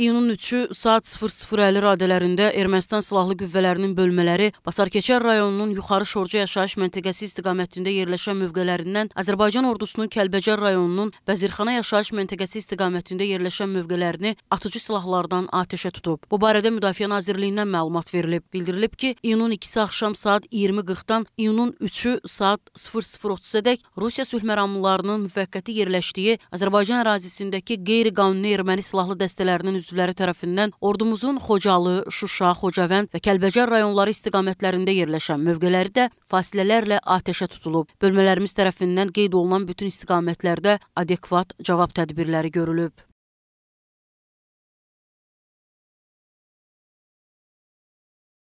İyunun 3-ü saat 00:50 radələrində Ermənistan silahlı qüvvələrinin bölmələri Basarkeçər rayonunun Yuxarı Şorca yaşayış məntəqəsi istiqamətində yerləşən mövqelərindən Azərbaycan ordusunun Kəlbəcər rayonunun Vəzirxana yaşayış məntəqəsi istiqamətində yerləşən mövqələrini atıcı silahlardan atəşə tutub. Bu barədə Müdafiə Nazirliyindən məlumat verilib. Bildirilib ki, iyunun 2-si axşam saat 20:40-dan iyunun 3-ü saat 00:30-dək Rusiya sülh məramlılarının müvəqqəti yerləşdiyi Azərbaycan ərazisindəki qeyri-qanuni erməni silahlı dəstələrinin üzvləri tərəfindən ordumuzun Xocalı, Şuşa, Xocavənd və Kəlbəcər rayonları istiqamətlərində yerləşən mövqeləri də fasilələrlə atəşə tutulub. Bölmələrimiz tərəfindən qeyd olunan bütün istiqamətlərdə adekvat cavab tədbirləri görülüb.